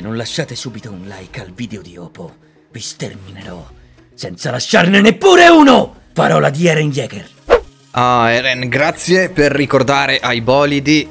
Se non lasciate subito un like al video di Oppo, vi sterminerò senza lasciarne neppure uno! Parola di Eren Jäger. Ah, Eren, grazie per ricordare ai bolidi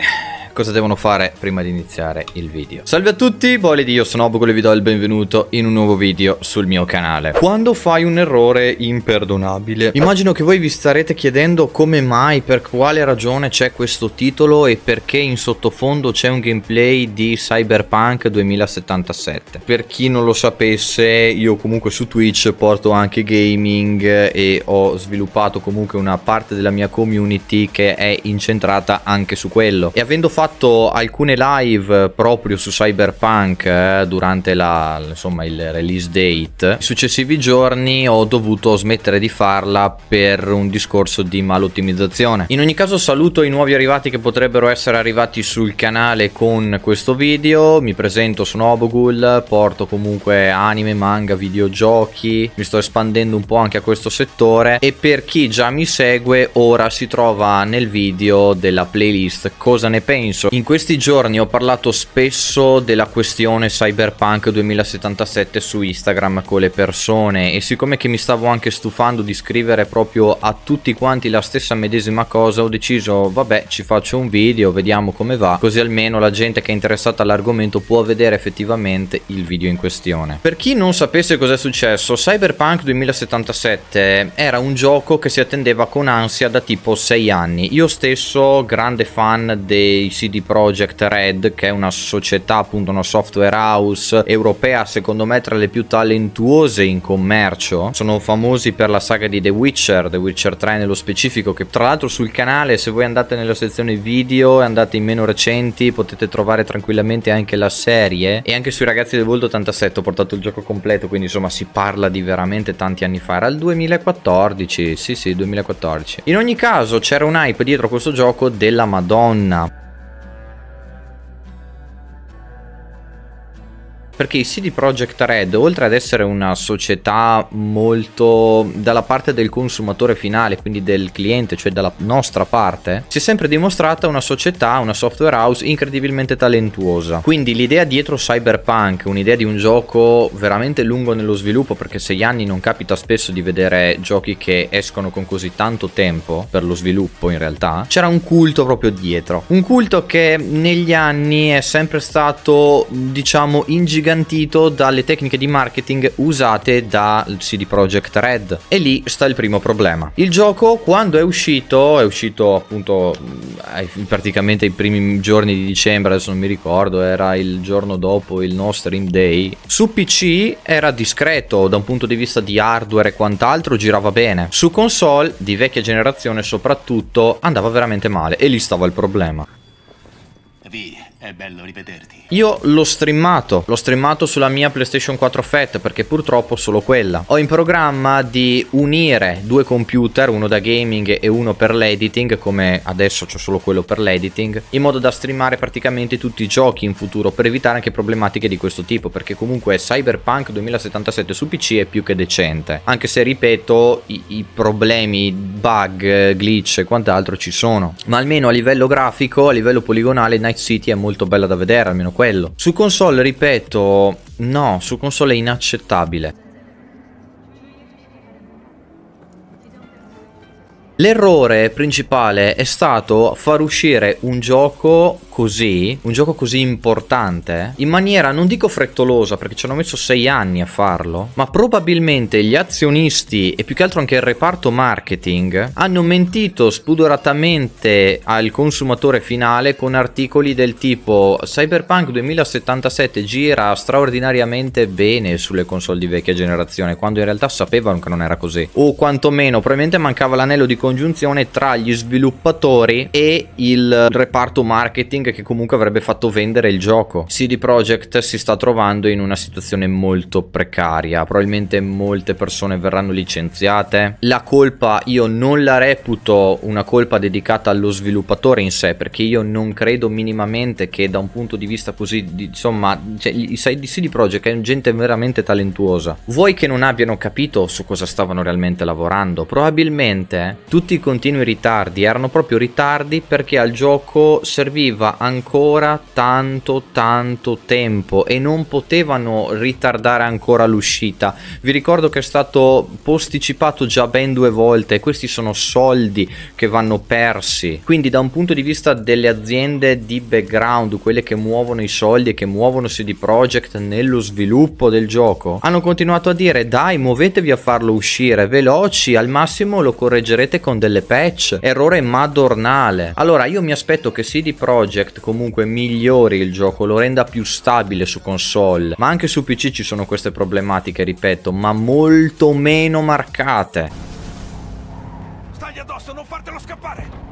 cosa devono fare prima di iniziare il video. Salve a tutti, Boile di Io sono Obogol e vi do il benvenuto in un nuovo video sul mio canale. Quando fai un errore imperdonabile, immagino che voi vi starete chiedendo come mai, per quale ragione c'è questo titolo e perché in sottofondo c'è un gameplay di Cyberpunk 2077. Per chi non lo sapesse, io comunque su Twitch porto anche gaming e ho sviluppato comunque una parte della mia community che è incentrata anche su quello. E avendo fatto fatto alcune live proprio su Cyberpunk eh, durante la, insomma, il release date. I successivi giorni ho dovuto smettere di farla per un discorso di malottimizzazione. In ogni caso saluto i nuovi arrivati che potrebbero essere arrivati sul canale con questo video. Mi presento, sono Obogul, porto comunque anime, manga, videogiochi. Mi sto espandendo un po' anche a questo settore e per chi già mi segue ora si trova nel video della playlist cosa ne penso senso. In questi giorni ho parlato spesso della questione Cyberpunk 2077 su Instagram con le persone e siccome che mi stavo anche stufando di scrivere proprio a tutti quanti la stessa medesima cosa ho deciso vabbè ci faccio un video vediamo come va così almeno la gente che è interessata all'argomento può vedere effettivamente il video in questione. Per chi non sapesse cos'è successo Cyberpunk 2077 era un gioco che si attendeva con ansia da tipo 6 anni. Io stesso grande fan dei CD Projekt Red, che è una società, appunto una software house europea, secondo me tra le più talentuose in commercio. Sono famosi per la saga di The Witcher, The Witcher 3 nello specifico, che tra l'altro sul canale, se voi andate nella sezione video e andate in meno recenti, potete trovare tranquillamente anche la serie. E anche sui ragazzi del Volto 87 ho portato il gioco completo, quindi insomma si parla di veramente tanti anni fa. Era il 2014, sì sì, 2014. In ogni caso c'era un hype dietro questo gioco della Madonna. perché i CD Projekt Red, oltre ad essere una società molto dalla parte del consumatore finale, quindi del cliente, cioè dalla nostra parte, si è sempre dimostrata una società, una software house incredibilmente talentuosa. Quindi l'idea dietro Cyberpunk, un'idea di un gioco veramente lungo nello sviluppo, perché sei anni non capita spesso di vedere giochi che escono con così tanto tempo per lo sviluppo in realtà, c'era un culto proprio dietro. Un culto che negli anni è sempre stato, diciamo, ingigantito ingigantito dalle tecniche di marketing usate da CD Projekt Red e lì sta il primo problema. Il gioco quando è uscito, è uscito appunto mm, praticamente i primi giorni di dicembre, adesso non mi ricordo, era il giorno dopo il no stream day, su PC era discreto da un punto di vista di hardware e quant'altro, girava bene. Su console di vecchia generazione soprattutto andava veramente male e lì stava il problema. È bello rivederti. Io l'ho streamato, l'ho streamato sulla mia PlayStation 4 Fat perché purtroppo solo quella. Ho in programma di unire due computer, uno da gaming e uno per l'editing, come adesso ho solo quello per l'editing, in modo da streamare praticamente tutti i giochi in futuro per evitare anche problematiche di questo tipo, perché comunque Cyberpunk 2077 su PC è più che decente, anche se ripeto i, i problemi, bug, glitch e quant'altro ci sono, ma almeno a livello grafico, a livello poligonale Night City è molto molto bella da vedere, almeno quello. Su console, ripeto, no, su console è inaccettabile. L'errore principale è stato far uscire un gioco così, un gioco così importante, in maniera non dico frettolosa perché ci hanno messo sei anni a farlo, ma probabilmente gli azionisti e più che altro anche il reparto marketing hanno mentito spudoratamente al consumatore finale con articoli del tipo Cyberpunk 2077 gira straordinariamente bene sulle console di vecchia generazione, quando in realtà sapevano che non era così, o quantomeno probabilmente mancava l'anello di congiunzione tra gli sviluppatori e il reparto marketing che comunque avrebbe fatto vendere il gioco. CD Projekt si sta trovando in una situazione molto precaria, probabilmente molte persone verranno licenziate. La colpa io non la reputo una colpa dedicata allo sviluppatore in sé, perché io non credo minimamente che da un punto di vista così, insomma, cioè, i CD Projekt è gente veramente talentuosa. Vuoi che non abbiano capito su cosa stavano realmente lavorando? Probabilmente tu tutti i continui ritardi erano proprio ritardi perché al gioco serviva ancora tanto tanto tempo e non potevano ritardare ancora l'uscita. Vi ricordo che è stato posticipato già ben due volte e questi sono soldi che vanno persi. Quindi da un punto di vista delle aziende di background, quelle che muovono i soldi e che muovono CD Projekt nello sviluppo del gioco, hanno continuato a dire dai muovetevi a farlo uscire veloci, al massimo lo correggerete con delle patch, errore madornale. Allora io mi aspetto che CD Projekt comunque migliori il gioco, lo renda più stabile su console, ma anche su PC ci sono queste problematiche, ripeto, ma molto meno marcate. Stagli addosso, non fartelo scappare!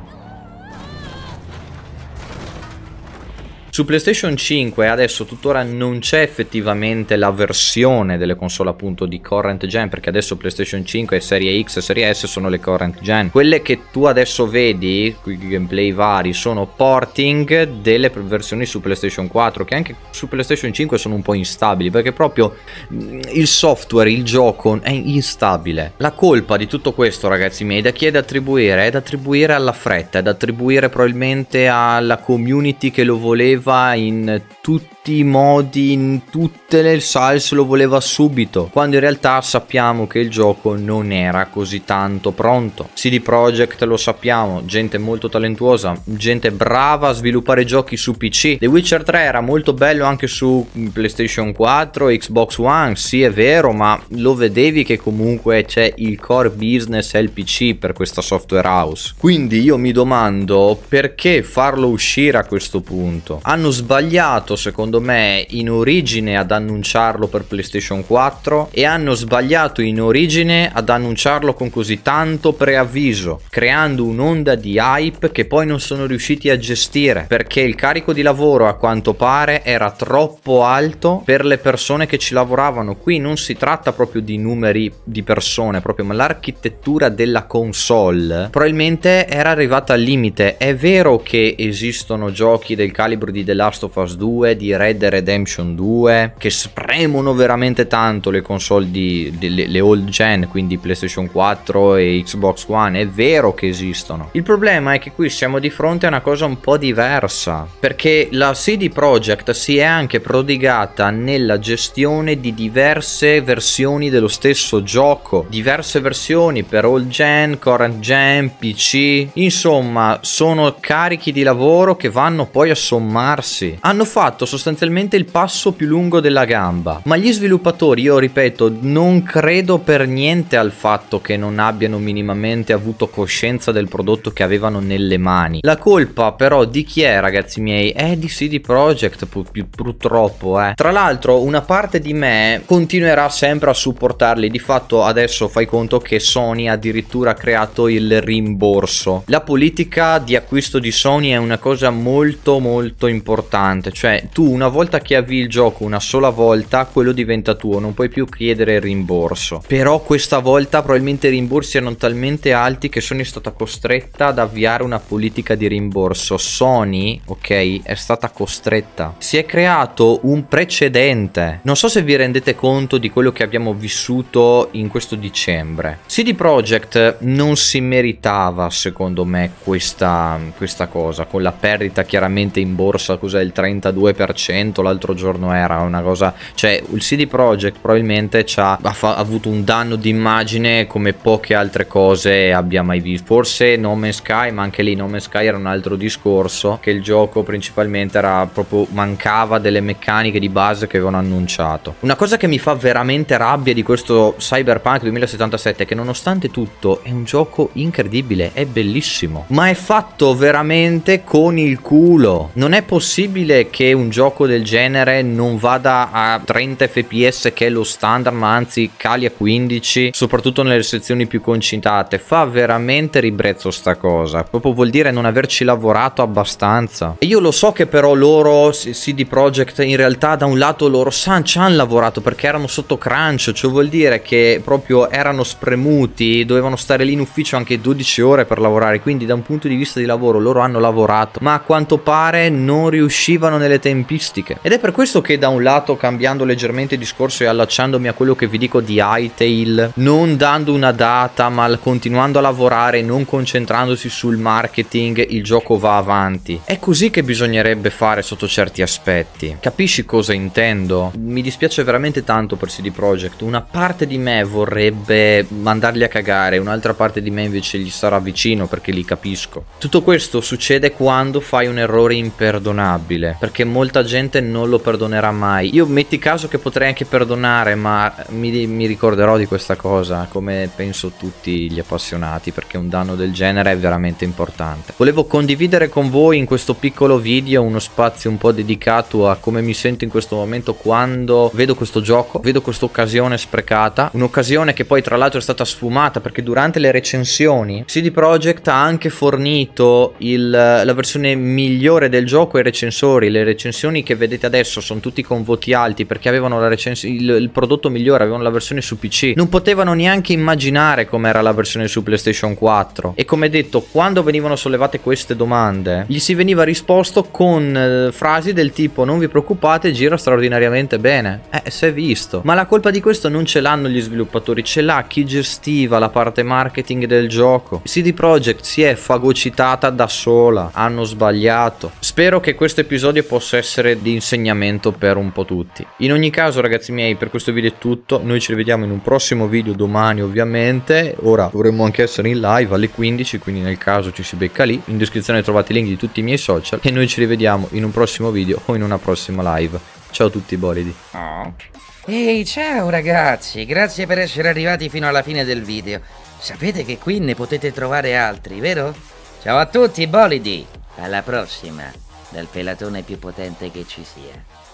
Su PlayStation 5 adesso tuttora non c'è effettivamente la versione delle console appunto di current gen perché adesso PlayStation 5 e serie X e serie S sono le current gen. Quelle che tu adesso vedi, qui gameplay vari, sono porting delle versioni su PlayStation 4 che anche su PlayStation 5 sono un po' instabili perché proprio mm, il software, il gioco è instabile. La colpa di tutto questo ragazzi miei da chi è da attribuire? È da attribuire alla fretta, è da attribuire probabilmente alla community che lo voleva va in tutti tutti i modi, in tutte le salse lo voleva subito, quando in realtà sappiamo che il gioco non era così tanto pronto. CD Projekt lo sappiamo, gente molto talentuosa, gente brava a sviluppare giochi su PC. The Witcher 3 era molto bello anche su PlayStation 4, Xbox One, sì è vero, ma lo vedevi che comunque c'è il core business è il PC per questa software house. Quindi io mi domando perché farlo uscire a questo punto. Hanno sbagliato secondo secondo me in origine ad annunciarlo per PlayStation 4 e hanno sbagliato in origine ad annunciarlo con così tanto preavviso, creando un'onda di hype che poi non sono riusciti a gestire perché il carico di lavoro a quanto pare era troppo alto per le persone che ci lavoravano. Qui non si tratta proprio di numeri di persone, proprio ma l'architettura della console probabilmente era arrivata al limite. È vero che esistono giochi del calibro di The Last of Us 2, di Red Red Dead Redemption 2 che spremono veramente tanto le console di, delle, le old gen, quindi PlayStation 4 e Xbox One, è vero che esistono. Il problema è che qui siamo di fronte a una cosa un po' diversa, perché la CD Projekt si è anche prodigata nella gestione di diverse versioni dello stesso gioco, diverse versioni per old gen, current gen, PC, insomma sono carichi di lavoro che vanno poi a sommarsi. Hanno fatto sostanzialmente sostanzialmente il passo più lungo della gamba. Ma gli sviluppatori, io ripeto, non credo per niente al fatto che non abbiano minimamente avuto coscienza del prodotto che avevano nelle mani. La colpa però di chi è, ragazzi miei? È di CD Projekt, purtroppo, eh. Tra l'altro, una parte di me continuerà sempre a supportarli. Di fatto, adesso fai conto che Sony ha addirittura creato il rimborso. La politica di acquisto di Sony è una cosa molto molto importante, cioè tu una una volta che avvii il gioco una sola volta, quello diventa tuo, non puoi più chiedere il rimborso. Però questa volta probabilmente i rimborsi erano talmente alti che Sony è stata costretta ad avviare una politica di rimborso. Sony, ok, è stata costretta. Si è creato un precedente. Non so se vi rendete conto di quello che abbiamo vissuto in questo dicembre. CD Projekt non si meritava, secondo me, questa, questa cosa, con la perdita chiaramente in borsa, cos'è il 32%? 100 l'altro giorno era una cosa cioè il CD Projekt probabilmente ha, ha, avuto un danno d'immagine come poche altre cose abbia mai visto forse Nome Man's Sky ma anche lì Nome Man's Sky era un altro discorso che il gioco principalmente era proprio mancava delle meccaniche di base che avevano annunciato una cosa che mi fa veramente rabbia di questo Cyberpunk 2077 è che nonostante tutto è un gioco incredibile è bellissimo ma è fatto veramente con il culo non è possibile che un gioco gioco del genere non vada a 30 fps che è lo standard ma anzi cali a 15 soprattutto nelle sezioni più concitate fa veramente ribrezzo sta cosa proprio vuol dire non averci lavorato abbastanza e io lo so che però loro CD Projekt in realtà da un lato loro san ci hanno lavorato perché erano sotto crunch cioè vuol dire che proprio erano spremuti dovevano stare lì in ufficio anche 12 ore per lavorare quindi da un punto di vista di lavoro loro hanno lavorato ma a quanto pare non riuscivano nelle tempistiche statistiche. Ed è per questo che da un lato, cambiando leggermente discorso e allacciandomi a quello che vi dico di Hytale, non dando una data ma continuando a lavorare, non concentrandosi sul marketing, il gioco va avanti. È così che bisognerebbe fare sotto certi aspetti. Capisci cosa intendo? Mi dispiace veramente tanto per CD Projekt. Una parte di me vorrebbe mandarli a cagare, un'altra parte di me invece gli sarà vicino perché li capisco. Tutto questo succede quando fai un errore imperdonabile, perché molta gente gente non lo perdonerà mai. Io metti caso che potrei anche perdonare, ma mi, mi ricorderò di questa cosa, come penso tutti gli appassionati, perché un danno del genere è veramente importante. Volevo condividere con voi in questo piccolo video uno spazio un po' dedicato a come mi sento in questo momento quando vedo questo gioco, vedo questa occasione sprecata, un'occasione che poi tra l'altro è stata sfumata perché durante le recensioni CD Projekt ha anche fornito il, la versione migliore del gioco ai recensori, le recensioni che vedete adesso sono tutti con voti alti perché avevano la recensione, il, il, prodotto migliore, avevano la versione su PC, non potevano neanche immaginare com'era la versione su PlayStation 4. E come detto, quando venivano sollevate queste domande, gli si veniva risposto con eh, frasi del tipo non vi preoccupate, gira straordinariamente bene. Eh, si è visto. Ma la colpa di questo non ce l'hanno gli sviluppatori, ce l'ha chi gestiva la parte marketing del gioco. CD Projekt si è fagocitata da sola, hanno sbagliato. Spero che questo episodio possa essere di insegnamento per un po' tutti. In ogni caso ragazzi miei per questo video è tutto, noi ci rivediamo in un prossimo video domani ovviamente, ora dovremmo anche essere in live alle 15 quindi nel caso ci si becca lì, in descrizione trovate i link di tutti i miei social e noi ci rivediamo in un prossimo video o in una prossima live. Ciao a tutti Bolidi. Oh. Ehi hey, ciao ragazzi, grazie per essere arrivati fino alla fine del video. Sapete che qui ne potete trovare altri, vero? Ciao a tutti Bolidi, alla prossima dal pelatone più potente che ci sia.